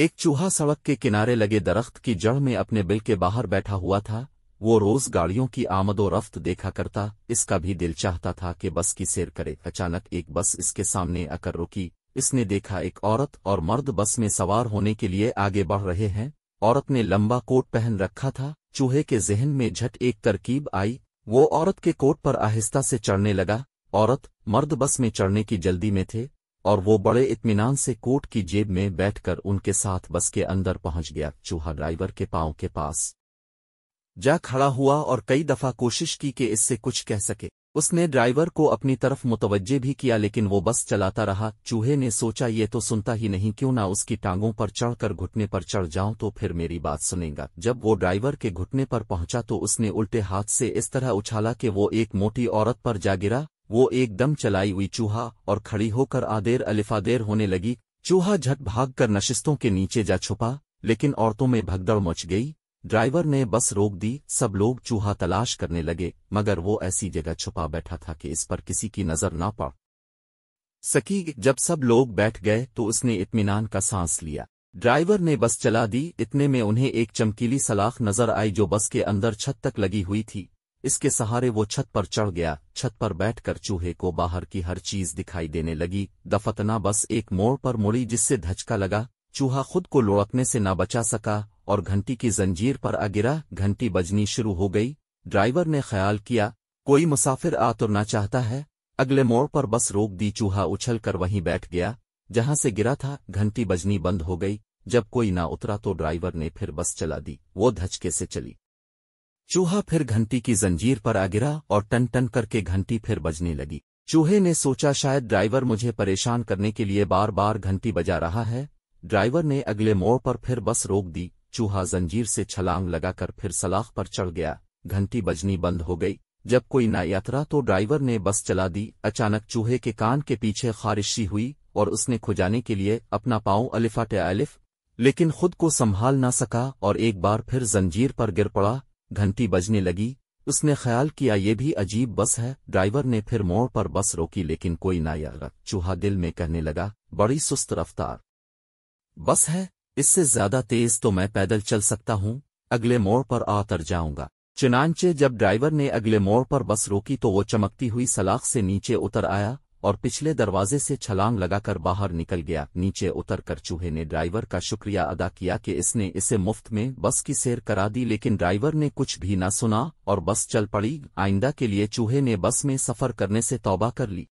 एक चूहा सड़क के किनारे लगे दरख्त की जड़ में अपने बिल के बाहर बैठा हुआ था वो रोज गाड़ियों की आमदो रफ्त देखा करता इसका भी दिल चाहता था कि बस की सैर करे अचानक एक बस इसके सामने आकर रुकी इसने देखा एक औरत और मर्द बस में सवार होने के लिए आगे बढ़ रहे हैं औरत ने लंबा कोट पहन रखा था चूहे के जहन में झट एक तरकीब आई वो औरत के कोट पर आहिस्ता से चढ़ने लगा औरत मर्द बस में चढ़ने की जल्दी में थे और वो बड़े इत्मीनान से कोट की जेब में बैठकर उनके साथ बस के अंदर पहुंच गया चूहा ड्राइवर के पांव के पास जा खड़ा हुआ और कई दफा कोशिश की कि इससे कुछ कह सके उसने ड्राइवर को अपनी तरफ मुतवजे भी किया लेकिन वो बस चलाता रहा चूहे ने सोचा ये तो सुनता ही नहीं क्यों ना उसकी टांगों पर चढ़कर घुटने पर चढ़ जाऊं तो फिर मेरी बात सुनेगा जब वो ड्राइवर के घुटने पर पहुंचा तो उसने उल्टे हाथ से इस तरह उछाला कि वो एक मोटी औरत पर जा गिरा वो एकदम चलाई हुई चूहा और खड़ी होकर आदेर अलिफादेर होने लगी चूहा झट भाग कर नशिस्तों के नीचे जा छुपा लेकिन औरतों में भगदड़ मच गई ड्राइवर ने बस रोक दी सब लोग चूहा तलाश करने लगे मगर वो ऐसी जगह छुपा बैठा था कि इस पर किसी की नज़र ना पड़ सकी जब सब लोग बैठ गए तो उसने इत्मीनान का सांस लिया ड्राइवर ने बस चला दी इतने में उन्हें एक चमकीली सलाख नजर आई जो बस के अंदर छत तक लगी हुई थी इसके सहारे वो छत पर चढ़ गया छत पर बैठकर चूहे को बाहर की हर चीज दिखाई देने लगी दफतना बस एक मोड़ पर मुड़ी जिससे धचका लगा चूहा खुद को लुढ़कने से न बचा सका और घंटी की जंजीर पर आ गिरा घंटी बजनी शुरू हो गई ड्राइवर ने ख्याल किया कोई मुसाफिर आ तुरना तो चाहता है अगले मोड़ पर बस रोक दी चूहा उछल कर वहीं बैठ गया जहां से गिरा था घंटी बजनी बंद हो गई जब कोई ना उतरा तो ड्राइवर ने फिर बस चला दी वो धचके से चली चूहा फिर घंटी की जंजीर पर आ गिरा और टन टन करके घंटी फिर बजने लगी चूहे ने सोचा शायद ड्राइवर मुझे परेशान करने के लिए बार बार घंटी बजा रहा है ड्राइवर ने अगले मोड़ पर फिर बस रोक दी चूहा जंजीर से छलांग लगाकर फिर सलाख पर चढ़ गया घंटी बजनी बंद हो गई जब कोई ना यात्रा तो ड्राइवर ने बस चला दी अचानक चूहे के कान के पीछे खारिशी हुई और उसने खुजाने के लिए अपना पाँव अलिफाट अलिफ लेकिन खुद को संभाल ना सका और एक बार फिर जंजीर पर गिर पड़ा घंटी बजने लगी उसने ख्याल किया ये भी अजीब बस है ड्राइवर ने फिर मोड़ पर बस रोकी लेकिन कोई ना यार चूहा दिल में कहने लगा बड़ी सुस्त रफ्तार बस है इससे ज्यादा तेज तो मैं पैदल चल सकता हूँ अगले मोड़ पर आतर जाऊंगा चुनानचे जब ड्राइवर ने अगले मोड़ पर बस रोकी तो वो चमकती हुई सलाख से नीचे उतर आया और पिछले दरवाजे से छलांग लगाकर बाहर निकल गया नीचे उतरकर चूहे ने ड्राइवर का शुक्रिया अदा किया कि इसने इसे मुफ्त में बस की सैर करा दी लेकिन ड्राइवर ने कुछ भी न सुना और बस चल पड़ी आइंदा के लिए चूहे ने बस में सफर करने से तौबा कर ली